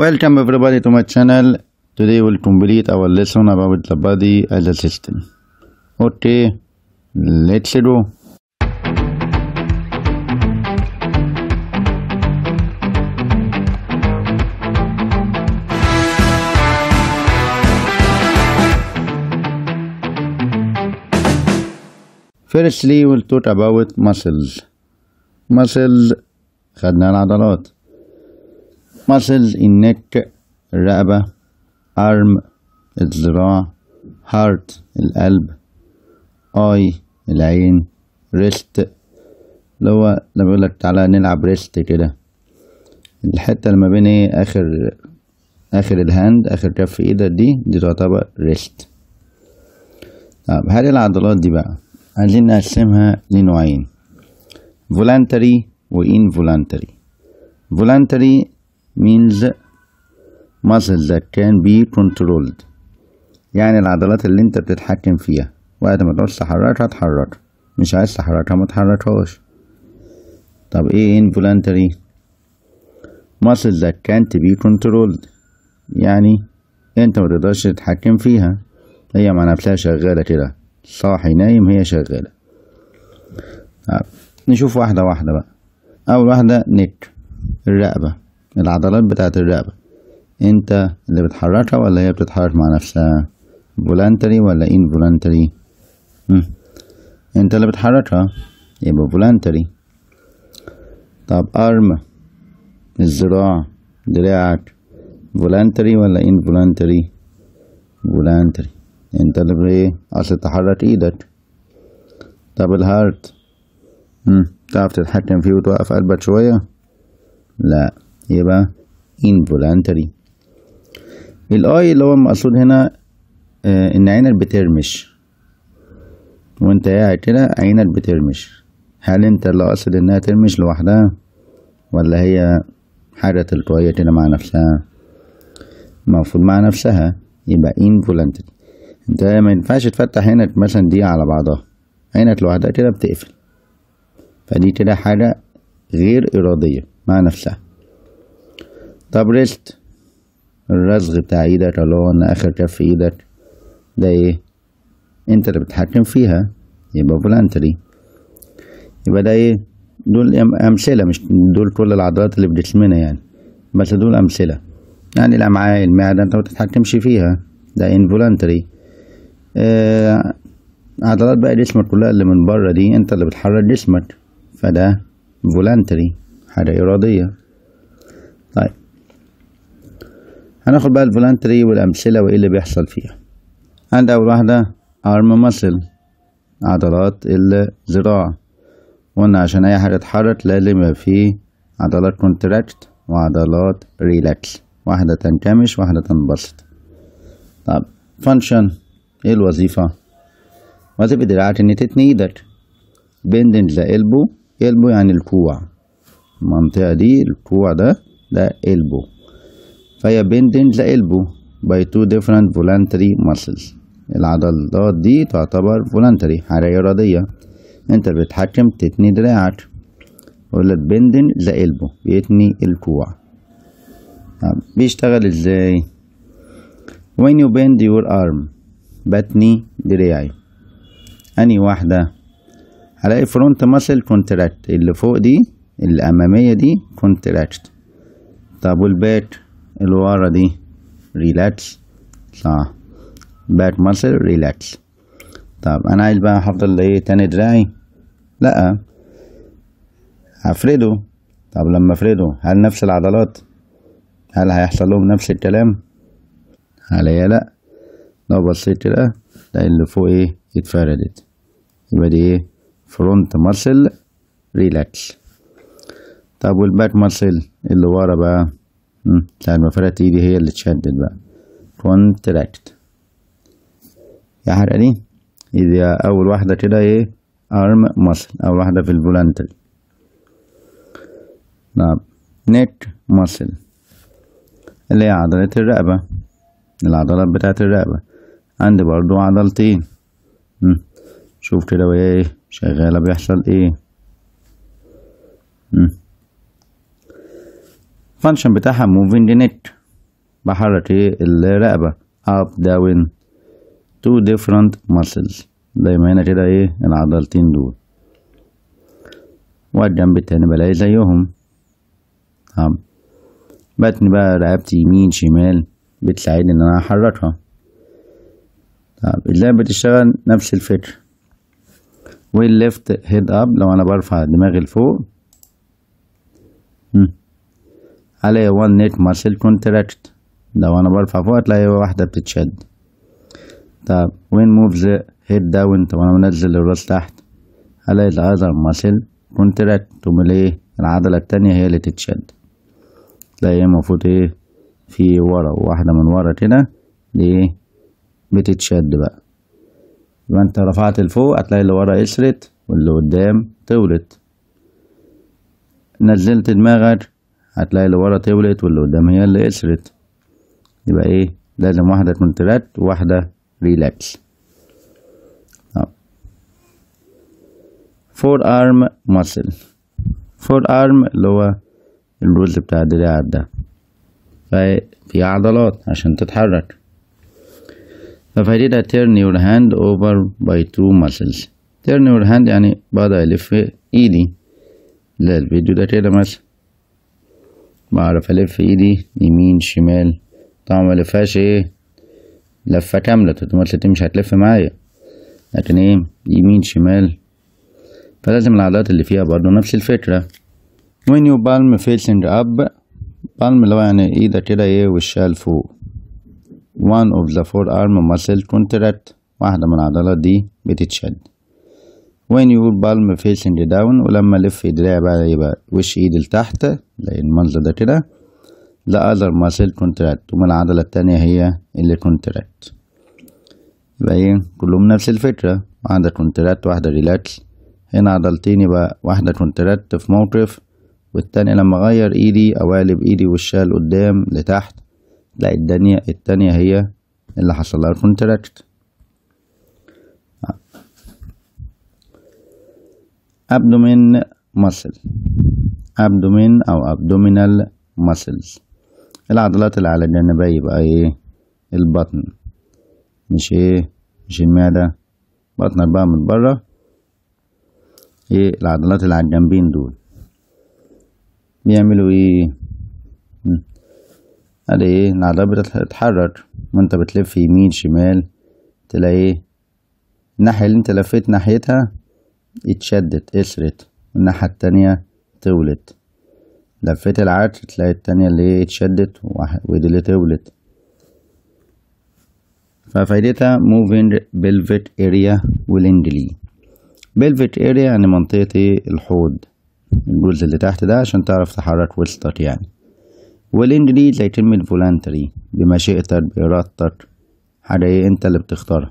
Welcome everybody to my channel. Today we'll complete our lesson about the body as a system. Okay, let's go. Firstly, we'll talk about muscles. Muscles خدنا العضلات muscles in neck الرقبة arm الذراع heart القلب eye العين wrist اللي هو لما بيقولك تعالى نلعب wrist كده الحتة اللي ما بين ايه اخر اخر الهاند اخر كف ايدك دي دي تعتبر wrist طب هل العضلات دي بقى عايزين نقسمها لنوعين voluntary و involuntary voluntary means muscles that can be controlled يعني العضلات اللي انت بتتحكم فيها وقت ما تقول تحركها تحركها مش عايز تحركها ما تحركهاش طب ايه involuntary muscles that can't be controlled يعني انت ما تقدرش تتحكم فيها هي مع نفسها شغالة كده صاحي نايم هي شغالة نشوف واحدة واحدة بقى أول واحدة نك الرقبة العضلات بتاعة الرقبة انت اللي بتحركها ولا هي بتتحرك مع نفسها فولانتري ولا انفولانتري انت اللي بتحركها يبقى فولانتري طب ارم الذراع دراعك فولانتري ولا انفولانتري فولانتري انت اللي بايه اصل تحرك ايدك طب الهارت تعرف تتحكم فيه وتوقف قلبك شوية لا يبقى involuntary الاي اللي هو المقصود هنا آه ان عينك بترمش وانت قاعد كده عينك بترمش هل انت اللي قاصد انها ترمش لوحدها ولا هي حاجة تلقائية كده مع نفسها المفروض مع نفسها يبقى involuntary انت ما ينفعش تفتح عينك مثلا دي على بعضها عينك لوحدها كده بتقفل فدي كده حاجة غير إرادية مع نفسها طب ريست الرزغ بتاع ايدك اللي هو ان اخر كف ايدك ده ايه انت اللي بتتحكم فيها يبقى فولانتري يبقى ده ايه دول امثله مش دول كل العضلات اللي في جسمنا يعني بس دول امثله يعني الامعاء المعده يعني انت ما بتتحكمش فيها ده انفولانتري آه عضلات بقى جسمك كلها اللي من بره دي انت اللي بتحرك جسمك فده فولانتري حاجه اراديه طيب هناخد بقى الفولانتري والأمثلة وإيه اللي بيحصل فيها عند أول واحدة أرم ماسل عضلات الذراع قلنا عشان أي حاجة تتحرك لازم يبقى فيه عضلات كونتراكت وعضلات ريلاكس واحدة تنكمش واحدة تنبسط طب فانكشن ايه الوظيفة وظيفة دراعك ان تتني ايدك بندنج ده إلبو إلبو يعني الكوع المنطقة دي الكوع ده ده إلبو فهي the لقلبه by two different voluntary muscles العضلات دي تعتبر voluntary حركة إرادية انت بتحكم تتني دراعك ولا بندنج ذا بيتني الكوع بيشتغل ازاي when you bend your arm بتني دراعي أني واحدة هلاقي فرونت ماسل كونتراكت اللي فوق دي الأمامية دي كونتراكت طب والباك الورا ريلاكس صح باك ماسل ريلاكس طب انا عايز بقى هفضل ايه تاني دراعي لا هفرده طب لما افرده هل نفس العضلات هل هيحصل لهم نفس الكلام عليا لا لو بصيت كده ده اللي فوق ايه اتفردت يبقى دي ايه فرونت ماسل ريلاكس طب والباك ماسل اللي ورا بقى لا المفردة ايدي هي اللي تشدد بقى contract يا حرقانين دي أول واحدة كده إيه arm muscle أول واحدة في الفولانتري نعم neck muscle اللي هي عضلة الرقبة العضلات بتاعة الرقبة عندي برضو عضلتين مم. شوف كده وهي إيه شغالة بيحصل إيه مم. الفانكشن بتاعها موفينج نت بحرك ايه الرقبة up down two different muscles زي ما هنا كده ايه العضلتين دول والجنب التاني بلاقي زيهم طب بتن بقى رقبتي يمين شمال بتساعدني ان انا احركها طب ازاي بتشتغل نفس الفكرة والليفت هيد اب لو انا برفع دماغي لفوق على وان نت مارشال كونتراكت لو انا برفع فوق تلاقي واحدة بتتشد طب وين موف ذا هيد داون طب انا بنزل الراس تحت على الاذر اذر كونتراكت تقوم ايه العضلة التانية هي اللي تتشد تلاقي المفروض ايه في ورا واحدة من ورا كده دي إيه؟ بتتشد بقى يبقى انت رفعت لفوق هتلاقي اللي ورا اسرت واللي قدام طولت نزلت دماغك هتلاقي اللي ورا طولت واللي قدام هي اللي قصرت يبقى ايه لازم واحدة كونتراكت وواحدة ريلاكس فور ارم ماسل فور ارم اللي هو الجزء بتاع الدراع ده في عضلات عشان تتحرك ففايدة turn your hand over by two muscles turn your hand يعني بقدر ألف إيدي زي الفيديو ده كده مثلا بعرف ألف إيدي يمين شمال طبعا ملفهاش إيه لفة كاملة الأوتوماتيك مش هتلف معايا لكن إيه يمين شمال فلازم العضلات اللي فيها برضو نفس الفكرة when you palm facing up palm اللي هو يعني إيدك كده إيه وشها لفوق one of the forearm muscle contract واحدة من العضلات دي بتتشد وين يقول بالم فيس داون ولما الف دراعي بقى يبقى وش ايد لتحت زي المنظر ده كده ده اذر ماسل كونتراكت وما العضله التانية هي اللي كونتراكت يبقى ايه كلهم نفس الفكره واحده كونتراكت واحده ريلاكس هنا عضلتين يبقى واحده كونتراكت في موقف والتانية لما اغير ايدي او اقلب ايدي وشها لقدام لتحت لا الدنيا التانية هي اللي حصلها كونتراكت abdomen muscle abdomen او abdominal muscles العضلات اللي على الجنبين يبقى ايه البطن مش ايه مش المعدة بطنك بقى من بره ايه العضلات اللي على الجنبين دول بيعملوا ايه ادي ايه العضلات بتتحرك وانت بتلف يمين شمال تلاقي ايه الناحية اللي انت لفيت ناحيتها اتشدت اسرت والناحية التانية طولت لفيت العدس تلاقي التانية اللي هي اتشدت ودي اللي طولت ففايدتها موفينج بلفت اريا willingly بلفت اريا يعني منطقة إيه؟ الحوض الجزء اللي تحت ده عشان تعرف تحرك وسطك يعني willingly زي كلمة فولانتري بمشيئتك بإرادتك حاجة ايه انت اللي بتختارها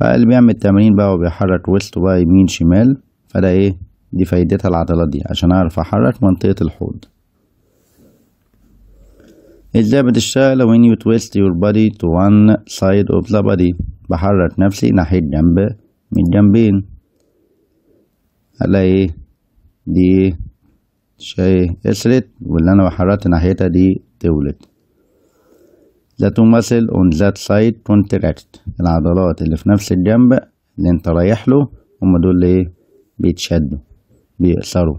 فاللي بيعمل تمرين بقى وبيحرك وسطه بقى يمين شمال فده ايه دي فايدتها العضلات دي عشان اعرف احرك منطقة الحوض ازاي بتشتغل when you twist your body to one side of the body بحرك نفسي ناحية جنب من جنبين هلاقي ايه دي إيه؟ شيء اسرت واللي انا بحركت ناحيتها دي تولد لا تماثل اون ذات سايد كونتراكت العضلات اللي في نفس الجنب اللي انت رايح له هم دول اللي ايه بيتشدوا بيقصروا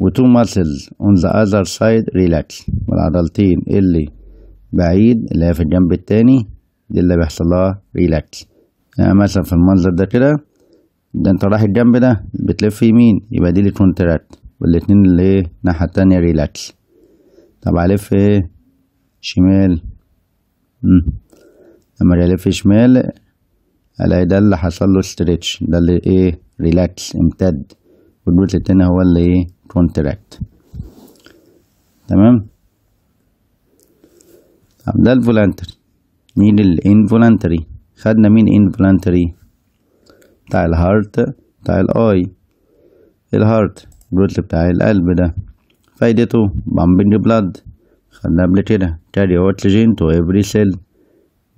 وتو ماسلز اون ذا اذر سايد ريلاكس والعضلتين اللي بعيد اللي هي في الجنب التاني دي اللي بيحصل لها ريلاكس يعني مثلا في المنظر ده كده ده انت رايح الجنب ده بتلف يمين يبقى دي اللي والاتنين اللي ايه الناحية التانية ريلاكس طب ألف ايه شمال لما الالف شمال الاقي ده اللي حصل له ستريتش ده اللي ايه ريلاكس امتد والجزء التاني هو اللي ايه كونتراكت تمام طب ده الفولانتري مين الانفولانتري خدنا مين انفولانتري بتاع الهارت بتاع الاي الهارت الجزء بتاع القلب ده فايدته بامبنج بلاد خدناه قبل كده تادي هو اوتلجين تو افري سيل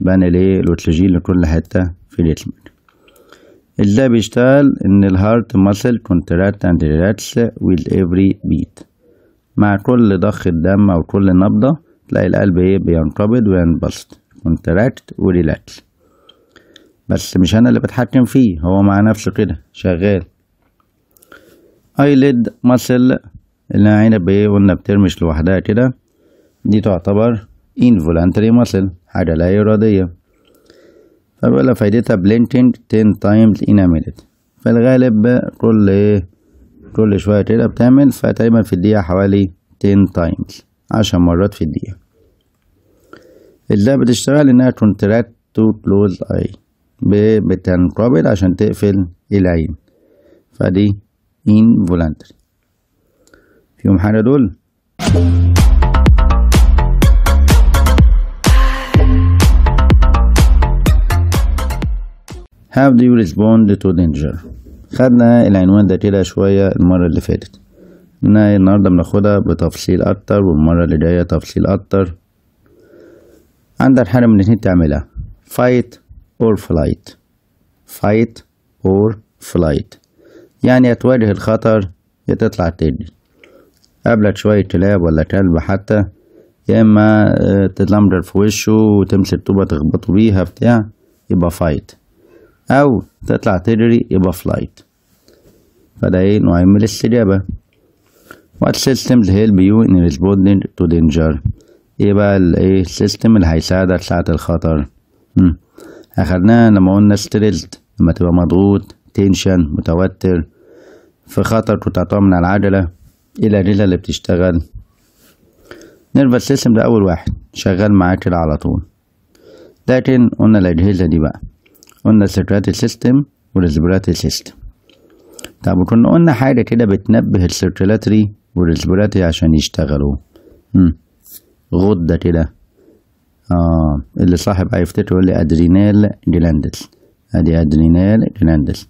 بان الايه الاوتلجين لكل حتة في الجسم ازاي بيشتغل ان الهارت ماسل كونتراكت اند ريلاكس ويز إفري بيت مع كل ضخ الدم او كل نبضة تلاقي القلب ايه بينقبض وينبسط كونتراكت وريلاكس بس مش انا اللي بتحكم فيه هو مع نفسه كده شغال أيليد مسل اللي عينك بايه قلنا بترمش لوحدها كده دي تعتبر involuntary muscle حاجة لا إرادية فبقول لك فايدتها بلينتنج 10 times in a minute في الغالب كل إيه كل شوية كده بتعمل فتقريبا في الدقيقة حوالي 10 times عشر مرات في الدقيقة اللي بتشتغل إنها contract to close eye بتنقبل عشان تقفل العين فدي involuntary فيهم حاجة دول Thank you. How do you respond to danger خدنا العنوان ده كده شوية المرة اللي فاتت إنها إيه، النهاردة بناخدها بتفصيل أكتر والمرة اللي جاية تفصيل أكتر عندك حاجة من الاتنين تعملها fight or flight fight or flight يعني يا تواجه الخطر يا تطلع تجري قابلك شوية كلاب ولا كلب حتى يا إما آه، تتلمجر في وشه وتمسك طوبة تخبطه بيها بتاع يبقى فايت أو تطلع تجري يبقى فلايت فده إيه نوعين من الاستجابة وات سيستمز هيلب يو ان ريسبوندينج تو دينجر إيه بقى الإيه السيستم اللي هيساعدك ساعة الخطر أخدناها لما قلنا ستريلت لما تبقى مضغوط تنشن متوتر في خطر كنت من العجلة إيه الأجهزة اللي بتشتغل نرفا سيستم ده أول واحد شغال معاك كده على طول لكن قلنا الأجهزة دي بقى قلنا السيرتولاتري سيستم والريسبيراتي سيستم طب وكنا قلنا حاجة كده بتنبه السيرتولاتري والريسبيراتي عشان يشتغلوا مم. غدة كده آه اللي صاحب هيفتكر يقول لي أدرينال جلاندس أدي أدرينال جلاندس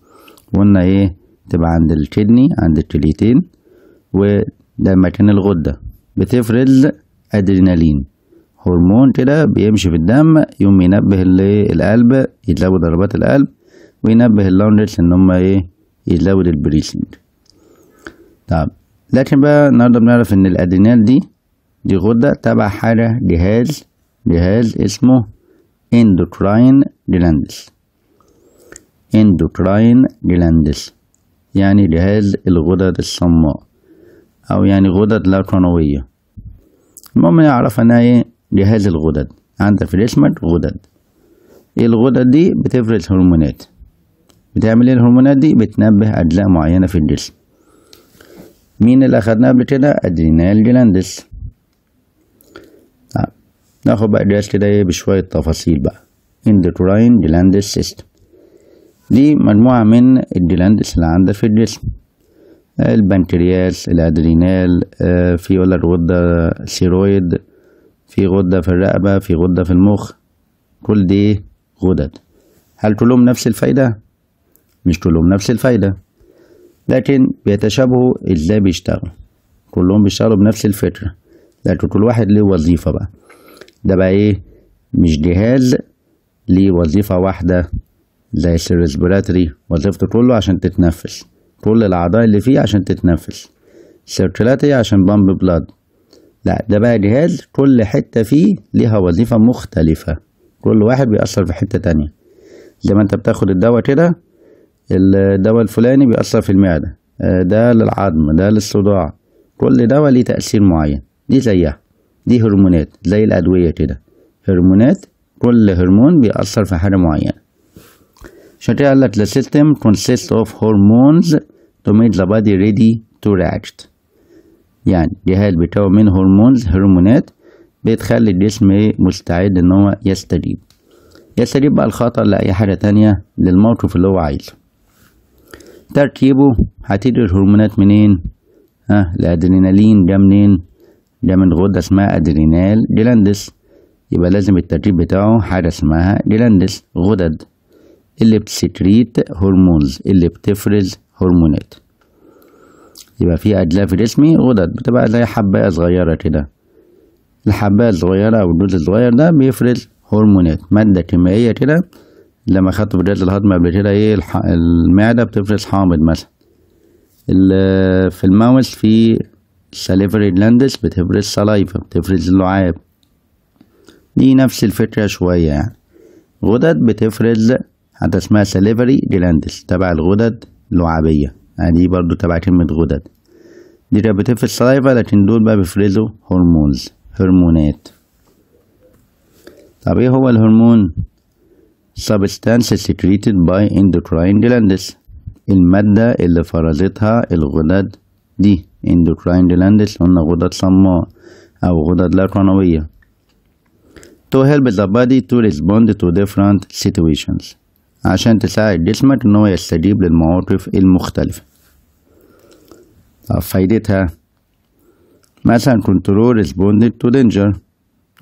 قلنا إيه تبقى عند الكدني عند الكليتين وده مكان الغدة بتفرز أدرينالين هرمون كده بيمشي في الدم يقوم ينبه القلب يزود ضربات القلب وينبه اللونرز ان هما ايه يزود البريسنج طب لكن بقى النهارده بنعرف ان الادرينال دي دي غدة تبع حاجة جهاز جهاز اسمه اندوكراين جلاندس اندوكراين جلاندس يعني جهاز الغدد الصماء او يعني غدد لا قنوية المهم نعرف انها ايه لهذه الغدد عندك في الاسمر غدد إيه الغدد دي بتفرز هرمونات بتعمل ايه الهرمونات دي بتنبه اجزاء معينه في الجسم مين اللي اخدناه قبل كده ادرينال جلاندس آه. ناخد بقى جهاز كده ايه بشويه تفاصيل بقى اندوكراين جلاندس سيستم دي مجموعه من الجلاندس اللي عندها في الجسم البنكرياس الادرينال آه في ولا الغده ثيرويد في غدة في الرقبة في غدة في المخ كل دي غدد هل كلهم نفس الفايدة؟ مش كلهم نفس الفايدة لكن بيتشابهوا ازاي بيشتغلوا كلهم بيشتغلوا بنفس الفكرة لكن كل واحد ليه وظيفة بقى ده بقى ايه مش جهاز ليه وظيفة واحدة زي السيرسبيراتري وظيفته كله عشان تتنفس كل الأعضاء اللي فيه عشان تتنفس سيركلاتري عشان بامب بلاد لا ده بقى جهاز كل حتة فيه ليها وظيفة مختلفة كل واحد بيأثر في حتة تانية زي ما انت بتاخد الدواء كده الدواء الفلاني بيأثر في المعدة آه، ده للعظم ده للصداع كل دواء ليه تأثير معين دي زيها دي هرمونات زي الأدوية كده هرمونات كل هرمون بيأثر في حاجة معينة عشان كده قالك the system consists of hormones to make the body ready to react يعني جهاز بيتكون من هرمونز هرمونات بتخلي الجسم إيه، مستعد ان هو يستجيب يستجيب بقى الخطر لأي حاجة تانية للموقف اللي هو عايزه تركيبه هتيجي الهرمونات منين؟ ها أه الأدرينالين ده منين؟ ده من غدة اسمها أدرينال جلاندس يبقى لازم الترتيب بتاعه حاجة اسمها جلاندس غدد اللي بتسكريت هرمونز اللي بتفرز هرمونات يبقى في في جسمي غدد بتبقى زي حباية صغيرة كده الحباية الصغيرة أو الدوز الصغير ده بيفرز هرمونات مادة كيميائية كده لما خدت بداية الهضم قبل كده إيه الح... المعدة بتفرز حامض مثلا في الماوس في سليفري جلاندس بتفرز سلايفة بتفرز اللعاب دي نفس الفكرة شوية يعني غدد بتفرز حتى اسمها سليفري جلاندس تبع الغدد اللعابية ادي برضو تبع كلمة غدد دي رابطين في سلايفا لكن دول بقى بيفرزوا هرمونز هرمونات طب ايه هو الهرمون substance secreted by endocrine glands المادة اللي فرزتها الغدد دي endocrine glands قلنا غدد صماء أو غدد لا قنوية to help the body to respond to different situations عشان تساعد جسمك إن هو يستجيب للمواقف المختلفة طب فايدتها مثلا كنترول ريسبوندد تو دينجر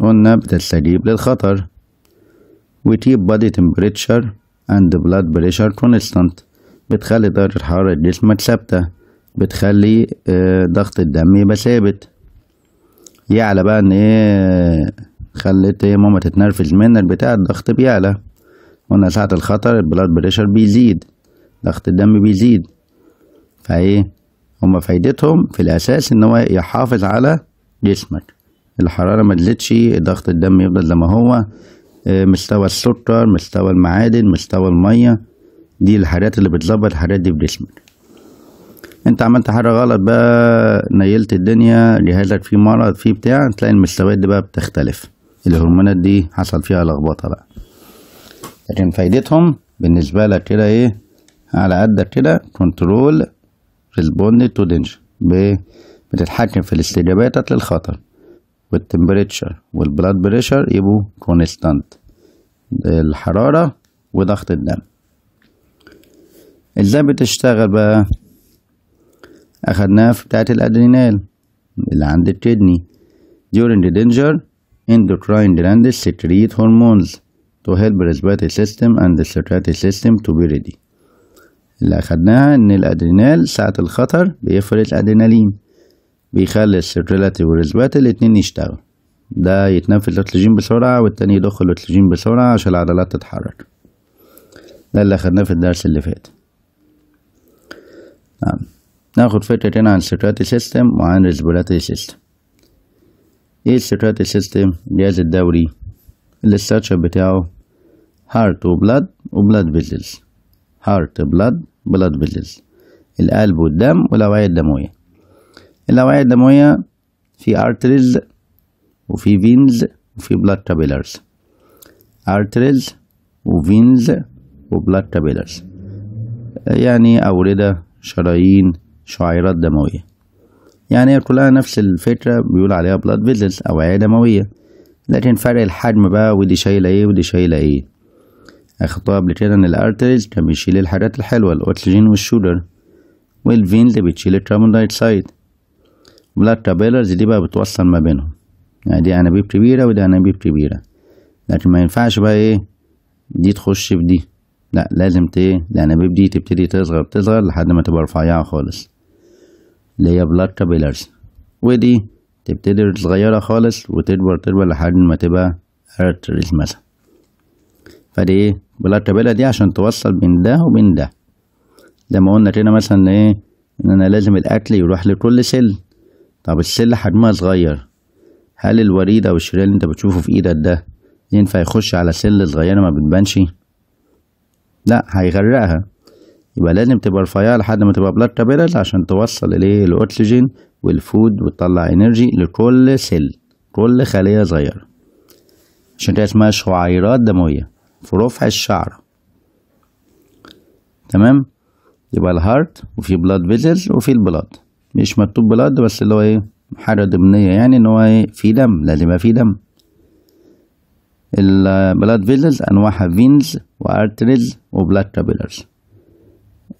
قلنا بتستجيب للخطر وتيب بادي تمبريتشر اند بلاد بريشر كونستانت بتخلي درجة حرارة جسمك ثابتة بتخلي آه، ضغط الدم يبقى ثابت يعلى بقى ان ايه خليت ماما تتنرفز منك بتاع الضغط بيعلى قلنا ساعة الخطر البلاد بريشر بيزيد ضغط الدم بيزيد فايه هما فايدتهم في الأساس إن هو يحافظ على جسمك الحرارة ما تزيدش ضغط الدم يفضل زي ما هو آه، مستوى السكر مستوى المعادن مستوى المية دي الحاجات اللي بتظبط الحاجات دي في جسمك انت عملت حاجة غلط بقى نيلت الدنيا جهازك فيه مرض فيه بتاع تلاقي المستويات دي بقى بتختلف الهرمونات دي حصل فيها لخبطة بقى لكن فايدتهم بالنسبة لك كده ايه على قدك كده كنترول ريسبوند تو دينجر بتتحكم في استجاباتك للخطر والتمبريتشر والبلاد بريشر يبقوا كونستانت الحرارة وضغط الدم ازاي بتشتغل بقى اخدناها في بتاعة الادرينال اللي عند الكدني during the danger endocrine glands secrete hormones to help respiratory system and the circulatory system to be ready اللي أخدناها إن الأدرينال ساعة الخطر بيفرز أدرينالين بيخلي السيركيلاتري والرزبات الاتنين يشتغلوا ده يتنفذ الأكسجين بسرعة والتاني يدخل الأكسجين بسرعة عشان العضلات تتحرك ده اللي أخدناه في الدرس اللي فات نعم ناخد فكرة كده عن السيركيلاتري سيستم وعن الريسبيراتوري سيستم ايه السيركيلاتري سيستم؟ الجهاز الدوري الاستراتشر بتاعه هارت وبلاد وبلاد فيزلز هارت بلاد بلاد فيزلز القلب والدم والأوعية الدموية الأوعية الدموية في arteries وفي فينز وفي بلاد كابيلرز arteries وفينز وبلاد كابيلرز يعني أوردة شرايين شعيرات دموية يعني هي كلها نفس الفكرة بيقول عليها بلاد فيزلز أوعية دموية لكن فرق الحجم بقى ودي شايلة ايه ودي شايلة ايه اخطوها قبل كده إن الأرتريز كان بيشيل الحاجات الحلوة الأكسجين والشودر والفينز بتشيل الكربون دايوكسيد بلاد كابيلرز دي بقى بتوصل ما بينهم يعني دي أنابيب كبيرة ودي أنابيب كبيرة لكن ما ينفعش بقى إيه دي تخش في دي لا لازم ت الأنابيب دي تبتدي تصغر تصغر لحد ما تبقى رفيعة خالص اللي هي بلاد كابيلرز ودي تبتدي صغيرة خالص وتكبر تكبر لحد ما تبقى أرتريز مثلا فدي إيه بالاتابيلا دي عشان توصل بين ده وبين ده زي ما قلنا كده مثلا ايه ان انا لازم الاكل يروح لكل سل طب السل حجمها صغير هل الوريد او الشريان اللي انت بتشوفه في ايدك ده ينفع يخش على سل صغيره ما بتبانش لا هيغرقها يبقى لازم تبقى رفيعة لحد ما تبقى بلاد تابيلت عشان توصل اليه الاكسجين والفود وتطلع انرجي لكل سل كل خلية صغيرة عشان كده اسمها شعيرات دموية في رفع الشعرة تمام يبقى الهارت وفي بلاد فيزلز وفي البلاد مش مكتوب بلاد بس اللي هو ايه حاجة ضمنية يعني ان هو ايه في دم لازم يبقى في دم البلاد فيزلز انواعها فينز وارتريز وبلاد كابيلرز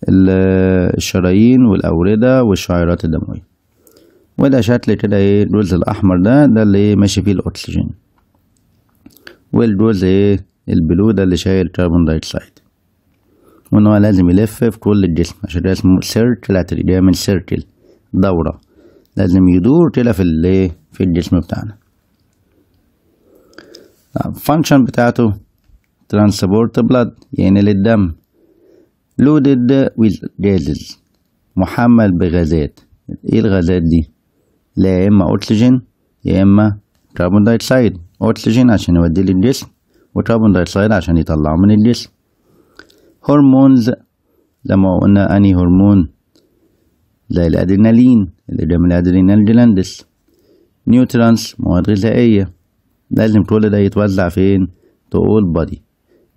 الشرايين والأوردة والشعيرات الدموية وده شكل كده ايه الجزء الأحمر ده ده اللي إيه؟ ماشي فيه الأكسجين والجزء ايه البلو ده اللي شايل كربون دايكسايد وان هو لازم يلف في كل الجسم عشان ده اسمه سيركل اتري جاي من سيركل دورة لازم يدور كده في اللي إيه، في الجسم بتاعنا الفانكشن بتاعته ترانسبورت بلاد يعني للدم لودد with gases محمل بغازات ايه الغازات دي لا يا اما اكسجين يا اما كربون دايكسايد اكسجين عشان يوديه للجسم وكربون دايوكسيد عشان يطلعه من الجسم هرمونز زي ما قلنا أنهي هرمون زي الأدرينالين اللي جاي من الأدرينال جلاندس نيوترانس مواد غذائية لازم كل ده يتوزع فين تو أول بادي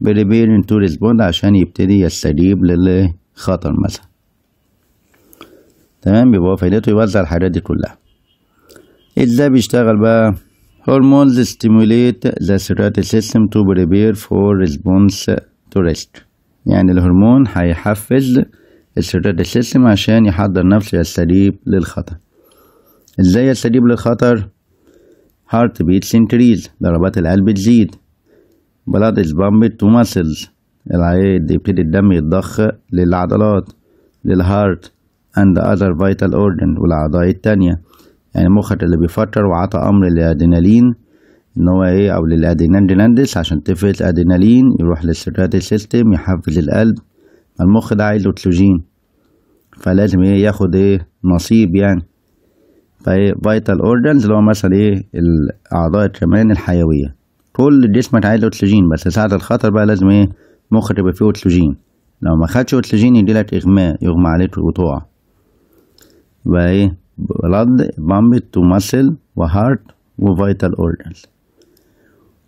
بريبيرين تو ريسبوند عشان يبتدي يستجيب للخطر مثلا تمام بيبقى فايدته يوزع الحاجات دي كلها ازاي بيشتغل بقى Hormones stimulate the circulatory system to prepare for response to rest يعني الهرمون هيحفز السيرتاتي سيستم عشان يحضر نفسه يستجيب للخطر ازاي يستجيب للخطر هارت بيتس انكريز ضربات القلب تزيد بلاد is pumped تو ماسلز العيد يبتدي الدم يتضخ للعضلات للهارت اند اذر فيتال اورجن والاعضاء التانية يعني مخك اللي بيفكر وعطى امر للادينالين ان هو ايه او للاديناندس عشان تفرز ادينالين يروح للسيراتي سيستم يحفز القلب المخ ده عايز اكسجين فلازم ايه ياخد ايه نصيب يعني فايه فيتال اورجانز اللي هو مثلا ايه الاعضاء كمان الحيويه كل جسمك عايز اكسجين بس ساعة الخطر بقى لازم ايه مخك يبقى فيه اكسجين لو ما خدش اكسجين يديلك اغماء يغمى عليك وتقع يبقى ايه بلاد بامب to muscle وهارت وفيتال organs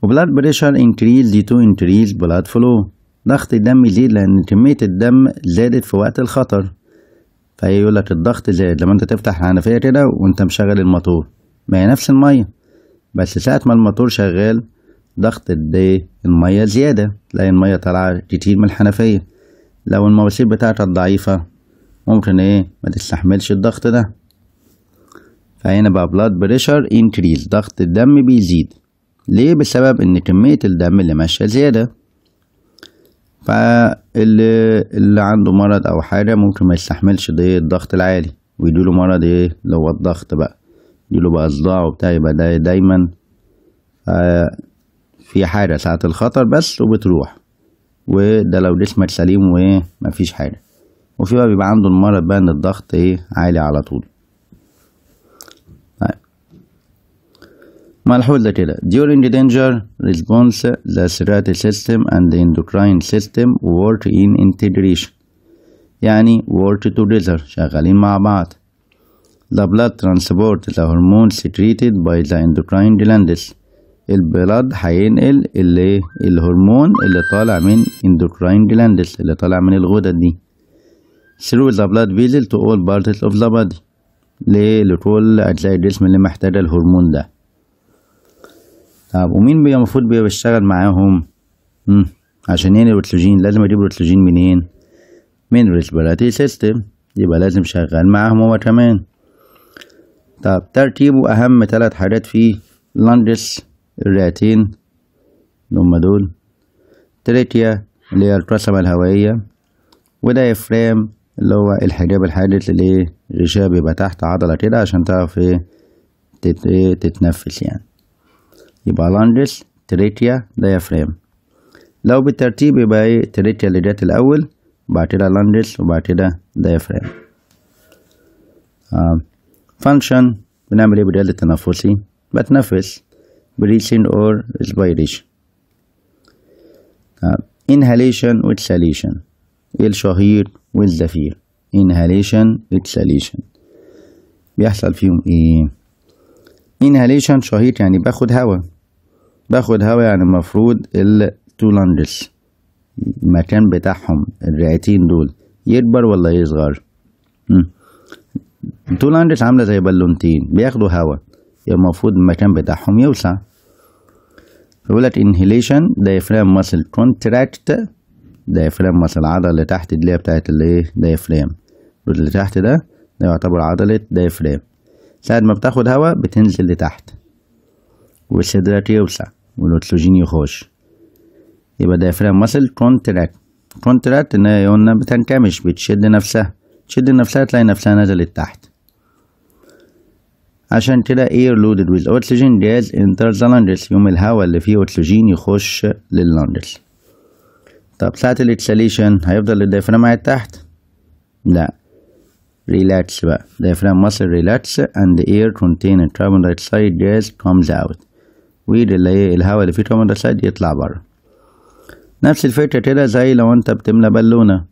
وبلاد بريشر increase دي تو increase blood flow ضغط الدم يزيد لأن كمية الدم زادت في وقت الخطر فيقول لك الضغط زاد لما انت تفتح الحنفية كده وانت مشغل الموتور ما هي نفس المية بس ساعة ما الموتور شغال ضغط الدي المية زيادة تلاقي المية طالعة كتير من الحنفية لو المواسير بتاعتك ضعيفة ممكن ايه ما تستحملش الضغط ده فهنا بقى بلاد بريشر انكريز ضغط الدم بيزيد ليه بسبب ان كمية الدم اللي ماشية زيادة فاللي اللي عنده مرض او حاجة ممكن ما يستحملش ده الضغط العالي ويديله مرض ايه اللي هو الضغط بقى يديله بقى صداع وبتاع يبقى ده دايما في حاجة ساعة الخطر بس وبتروح وده لو جسمك سليم ومفيش حاجة وفي بقى بيبقى عنده المرض بقى ان الضغط ايه عالي على طول ملحوظة كده during the danger response the cirrhotic system and the endocrine system work in integration يعني work together شغالين مع بعض the blood transport the hormones secreted by the endocrine glands البلد هينقل اللي الهرمون اللي طالع من endocrine glands اللي طالع من الغدد دي through the blood vessel to all parts of the body ليه لكل أجزاء الجسم اللي محتاجة الهرمون ده طب ومين بيبقى المفروض بيبقى بيشتغل معاهم عشان ينقل البتلوجين لازم اجيب روتلوجين منين من ريسبيراتي سيستم يبقى لازم شغال معاهم هو كمان طب ترتيبه اهم ثلاث حاجات فيه لانجس الرئتين اللي هما دول تريكيا اللي هي القسمة الهوائية فريم اللي هو الحجاب الحادث اللي غشاء بيبقى تحت عضلة كده عشان تعرف ايه, إيه، تتنفس يعني يبقى لانجس تريتيا ديافريم لو بالترتيب يبقى ايه تريتيا اللي جت الاول بعد كده لانجس وبعد كده ديافريم آه. فانكشن بنعمل ايه بالجهاز التنفسي بتنفس بريسين اور سبايريش آه. inhalation واكساليشن الشهير والزفير انهاليشن exhalation بيحصل فيهم ايه انهاليشن شهيط يعني باخد هواء باخد هوا يعني المفروض التو لانجز المكان بتاعهم الرئتين دول يكبر ولا يصغر التو لانجز عاملة زي بالونتين بياخدوا هوا المفروض المكان بتاعهم يوسع فبيقول لك انهيليشن دايفرام ماسل كونتراكت دايفرام ماسل العضله اللي تحت اللي هي بتاعت اللي ايه دايفرام اللي تحت ده ده يعتبر عضله دايفرام ساعة ما بتاخد هوا بتنزل لتحت وصدرك يوسع والأوتلوجين يخش يبقى دايفرام مسل كونتراكت كونتراكت إن هي قلنا بتنكمش بتشد نفسها تشد نفسها تلاقي نفسها نزلت تحت عشان كده air loaded with oxygen جاز انتر ذا lungs يوم الهواء اللي فيه أوتلوجين يخش لللنجز طب ساعة الاكسليشن هيفضل الدايفرام قاعد تحت لا ريلاكس بقى diaphragm مصر ريلاكس and the air containing carbon dioxide كومز اوت ويد اللي اللي فيه كمان دايوكسيد يطلع بره نفس الفكرة كده زي لو انت بتملى بالونة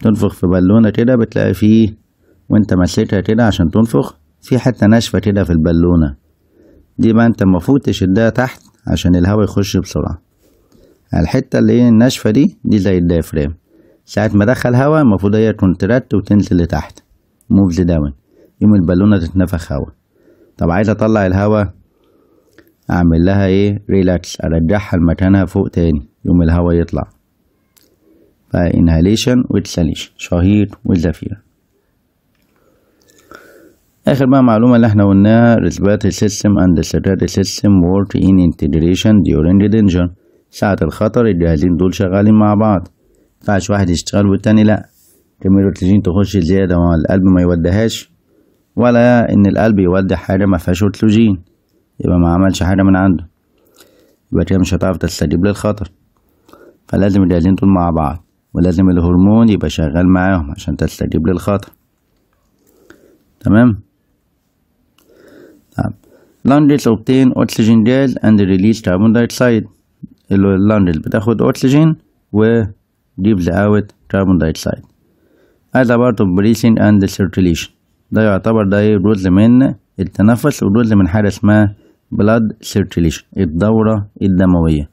تنفخ في بالونة كده بتلاقي فيه وانت ماسكها كده عشان تنفخ في حتة ناشفة كده في البالونة دي بقى انت المفروض تشدها تحت عشان الهواء يخش بسرعة الحتة اللي هي الناشفة دي دي زي الدايفرام ساعة ما دخل هوا المفروض هي تكون ترد وتنزل لتحت موفز داون يوم البالونة تتنفخ هوا طب عايز اطلع الهوا اعمل لها ايه ريلاكس ارجعها لمكانها فوق تاني يوم الهواء يطلع فانهاليشن واكساليشن شهيق وزفير اخر بقى معلومه اللي احنا قلناها respiratory system and circulatory system work ان انتجريشن during danger ساعة الخطر الجهازين دول شغالين مع بعض مينفعش واحد يشتغل والتاني لأ كمية الأكسجين تخش زيادة والقلب ما يودهاش ولا إن القلب يودي حاجة مفيهاش أكسجين يبقى ما عملش حاجة من عنده يبقى كده مش هتعرف تستجيب للخطر فلازم الجهازين دول مع بعض ولازم الهرمون يبقى شغال معاهم عشان تستجيب للخطر تمام طب لانجز اوبتين اوكسجين جاز اند ريليس carbon دايكسايد اللانجز بتاخد اوكسجين و جيبز اوت كربون دايكسايد هذا اوف بريسنج اند سيركليشن ده يعتبر ده جزء من التنفس وجزء من حاجة اسمها بلاد سيركيليشن الدورة الدموية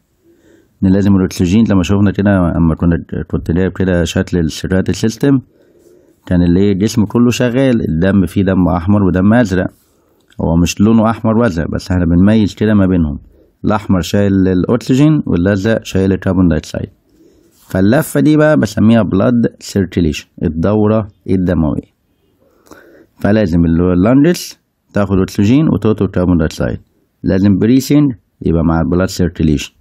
ان لازم الاكسجين لما شوفنا كده اما كنا كنت جايب كده شكل السيركيلاتي سيستم كان اللي ايه الجسم كله شغال الدم فيه دم احمر ودم ازرق هو مش لونه احمر وازرق بس احنا بنميز كده ما بينهم الاحمر شايل الاكسجين والازرق شايل الكربون دايكسيد فاللفه دي بقى بسميها بلاد سيركيليشن الدوره الدمويه فلازم اللانجس تاخد اكسجين وتوتو كربون دايكسيد لازم بريسين يبقى مع البلاد سيركليشن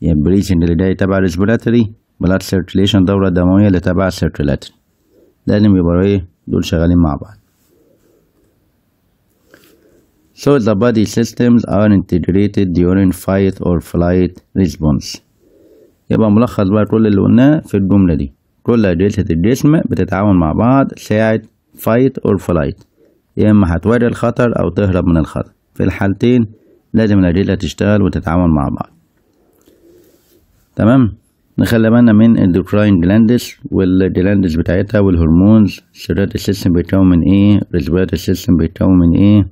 يعني بريسين اللي جاي تبع الريسبيراتوري بلاد سيركليشن دورة دموية اللي تبع السيركيلاتري لازم يبقوا ايه دول شغالين مع بعض So the body systems are integrated during fight or flight response يبقى ملخص بقى كل اللي قلناه في الجملة دي كل أجهزة الجسم بتتعاون مع بعض ساعة fight or flight يا إما هتواجه الخطر أو تهرب من الخطر في الحالتين لازم الأجهزة تشتغل وتتعامل مع بعض تمام نخلي بالنا من الدوكراين جلاندس والجلاندس بتاعتها والهرمونز سيرات السيستم بيتكون من ايه ريسبيرات السيستم بيتكون من ايه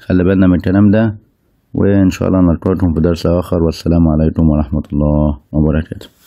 خلي بالنا من الكلام ده وان شاء الله نلقاكم في درس اخر والسلام عليكم ورحمه الله وبركاته